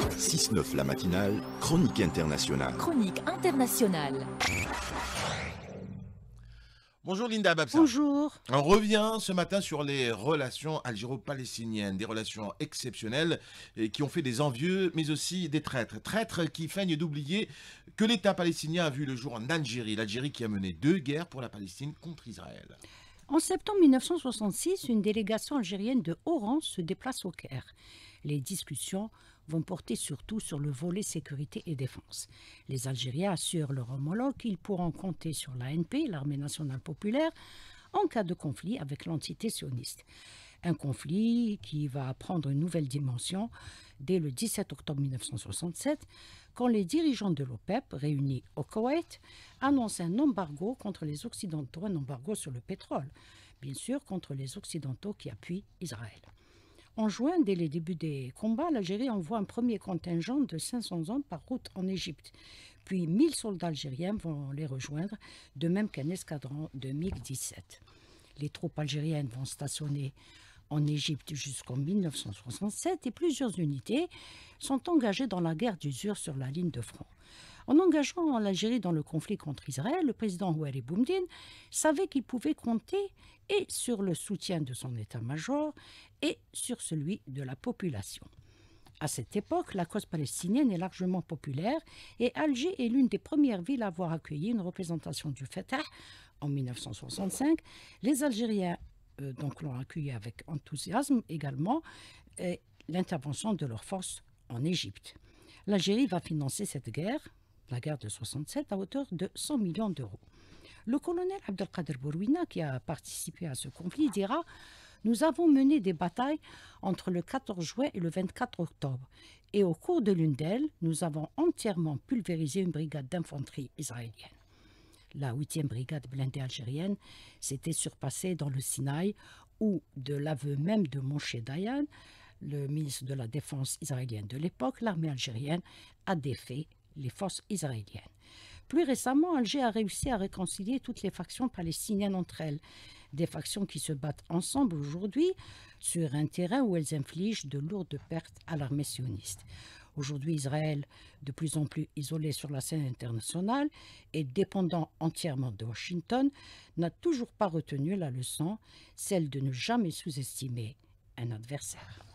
6-9 la matinale, chronique internationale. Chronique internationale. Bonjour Linda Babsa. Bonjour. On revient ce matin sur les relations algéro-palestiniennes, des relations exceptionnelles et qui ont fait des envieux, mais aussi des traîtres. Traîtres qui feignent d'oublier que l'État palestinien a vu le jour en Algérie. L'Algérie qui a mené deux guerres pour la Palestine contre Israël. En septembre 1966, une délégation algérienne de Oran se déplace au Caire. Les discussions vont porter surtout sur le volet sécurité et défense. Les Algériens assurent leur homologue qu'ils pourront compter sur l'ANP, l'armée nationale populaire, en cas de conflit avec l'entité sioniste. Un conflit qui va prendre une nouvelle dimension dès le 17 octobre 1967, quand les dirigeants de l'OPEP, e réunis au Koweït, annoncent un embargo contre les Occidentaux, un embargo sur le pétrole, bien sûr contre les Occidentaux qui appuient Israël. En juin, dès les débuts des combats, l'Algérie envoie un premier contingent de 500 hommes par route en Égypte. Puis 1000 soldats algériens vont les rejoindre, de même qu'un escadron de MiG-17. Les troupes algériennes vont stationner en Égypte jusqu'en 1967 et plusieurs unités sont engagées dans la guerre d'usure sur la ligne de front. En engageant l'Algérie dans le conflit contre Israël, le président Houari Boumdine savait qu'il pouvait compter et sur le soutien de son état-major et sur celui de la population. À cette époque, la cause palestinienne est largement populaire et Alger est l'une des premières villes à avoir accueilli une représentation du Fatah en 1965. Les Algériens euh, donc l'ont accueilli avec enthousiasme également euh, l'intervention de leurs forces en Égypte. L'Algérie va financer cette guerre la guerre de 67 à hauteur de 100 millions d'euros. Le colonel Abdelkader Bourouina, qui a participé à ce conflit, dira Nous avons mené des batailles entre le 14 juin et le 24 octobre, et au cours de l'une d'elles, nous avons entièrement pulvérisé une brigade d'infanterie israélienne. La 8e brigade blindée algérienne s'était surpassée dans le Sinaï, où, de l'aveu même de Moshe Dayan, le ministre de la Défense israélienne de l'époque, l'armée algérienne a défait les forces israéliennes. Plus récemment, Alger a réussi à réconcilier toutes les factions palestiniennes entre elles, des factions qui se battent ensemble aujourd'hui sur un terrain où elles infligent de lourdes pertes à l'armée sioniste. Aujourd'hui, Israël, de plus en plus isolé sur la scène internationale et dépendant entièrement de Washington, n'a toujours pas retenu la leçon, celle de ne jamais sous-estimer un adversaire.